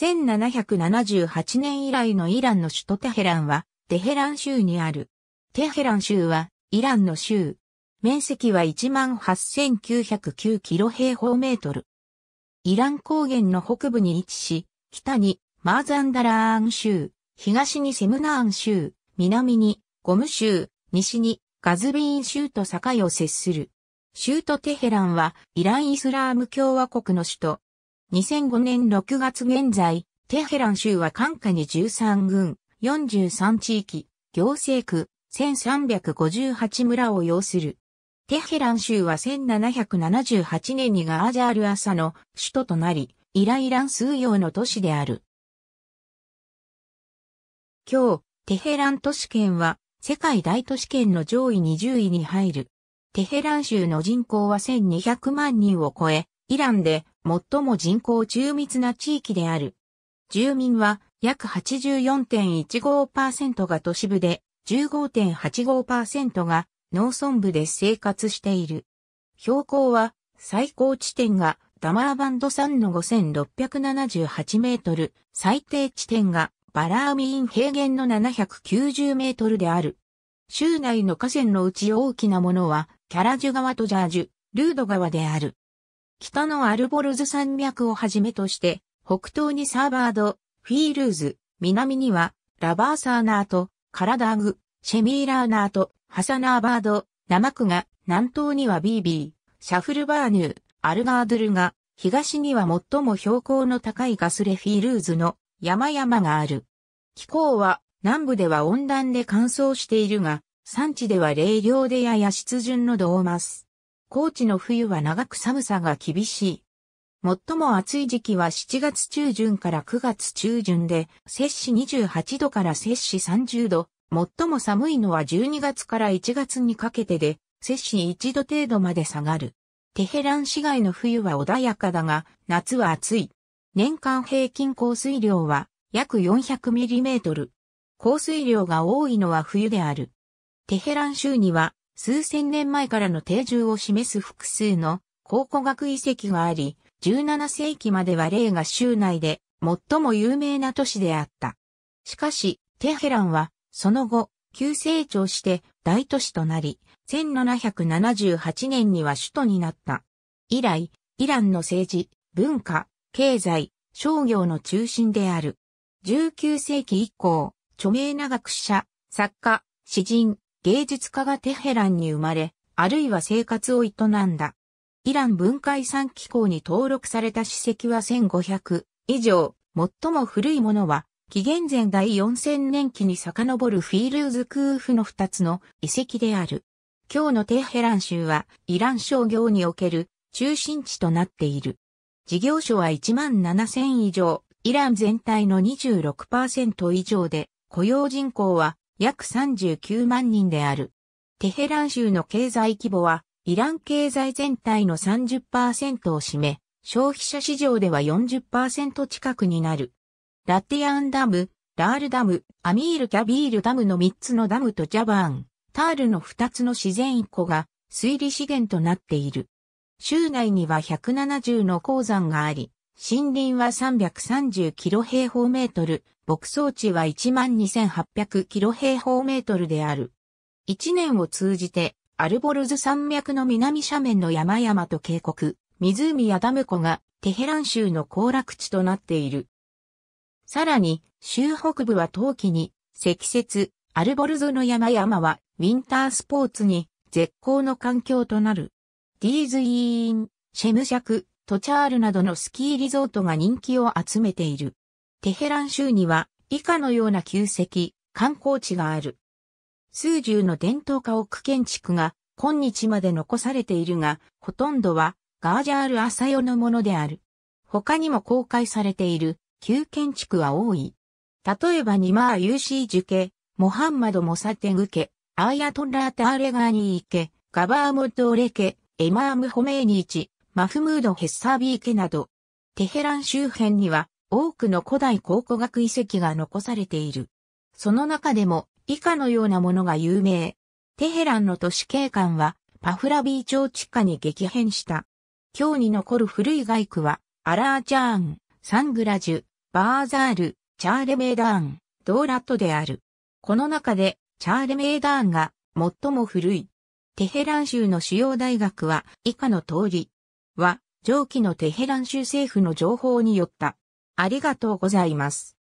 1778年以来のイランの首都テヘランは、テヘラン州にある。テヘラン州は、イランの州。面積は18,909キロ平方メートル。イラン高原の北部に位置し、北にマーザンダラーン州、東にセムナーン州、南にゴム州、西にガズビーン州と境を接する。州都テヘランはイランイスラーム共和国の首都2005年6月現在、テヘラン州は管下に13軍、43地域、行政区、1358村を要する。テヘラン州は1778年にガージャール朝の首都となり、イライラン数用の都市である。今日、テヘラン都市圏は世界大都市圏の上位20位に入る。テヘラン州の人口は1200万人を超え、イランで最も人口中密な地域である。住民は約84.15%が都市部で、15.85%が農村部で生活している。標高は最高地点がダマーバンド山の5678メートル、最低地点がバラーミーン平原の790メートルである。州内の河川のうち大きなものは、キャラジュ川とジャージュ、ルード川である。北のアルボルズ山脈をはじめとして、北東にサーバード、フィールーズ、南には、ラバーサーナーと、カラダーグ、シェミーラーナーと、ハサナーバード、ナマクが、南東にはビービー、シャフルバーニュー、アルガードルが、東には最も標高の高いガスレフィールーズの山々がある。気候は南部では温暖で乾燥しているが、山地では冷涼でやや湿潤のドーマス。高知の冬は長く寒さが厳しい。最も暑い時期は7月中旬から9月中旬で、摂氏28度から摂氏30度、最も寒いのは12月から1月にかけてで、摂氏1度程度まで下がる。テヘラン市街の冬は穏やかだが、夏は暑い。年間平均降水量は約 400mm。降水量が多いのは冬である。テヘラン州には数千年前からの定住を示す複数の考古学遺跡があり、17世紀までは例が州内で最も有名な都市であった。しかし、テヘランは、その後、急成長して大都市となり、1778年には首都になった。以来、イランの政治、文化、経済、商業の中心である。19世紀以降、著名な学者、作家、詩人、芸術家がテヘランに生まれ、あるいは生活を営んだ。イラン文化遺産機構に登録された史跡は1500以上、最も古いものは、紀元前第4000年期に遡るフィールズクーフの2つの遺跡である。今日のテヘラン州は、イラン商業における中心地となっている。事業所は1万7000以上、イラン全体の26%以上で、雇用人口は約39万人である。テヘラン州の経済規模は、イラン経済全体の30%を占め、消費者市場では40%近くになる。ラティアンダム、ラールダム、アミール・キャビールダムの3つのダムとジャバーン、タールの2つの自然一個が水利資源となっている。州内には170の鉱山があり、森林は3 3 0キロ平方メートル、牧草地は1 2 8 0 0キロ平方メートルである。一年を通じて、アルボルズ山脈の南斜面の山々と渓谷、湖やダム湖がテヘラン州の行楽地となっている。さらに、州北部は冬季に積雪、アルボルズの山々はウィンタースポーツに絶好の環境となる。ディーズイーン、シェムシャク、トチャールなどのスキーリゾートが人気を集めている。テヘラン州には以下のような旧跡、観光地がある。数十の伝統家屋建築が今日まで残されているが、ほとんどはガージャール・アサヨのものである。他にも公開されている旧建築は多い。例えばニマー・ユーシー・ジュケ、モハンマド・モサテグケ、アーヤトラー・ターレガーニー家、ガバーモッド・オレケ、エマーム・ホメーニーチ、マフムード・ヘッサービー家など、テヘラン周辺には多くの古代考古学遺跡が残されている。その中でも以下のようなものが有名。テヘランの都市景観はパフラビー町地下に激変した。今日に残る古い外区はアラーチャーン、サングラジュ、バーザール、チャーレメーダーン、ドーラットである。この中でチャーレメーダーンが最も古い。テヘラン州の主要大学は以下の通り。は、上記のテヘラン州政府の情報によった。ありがとうございます。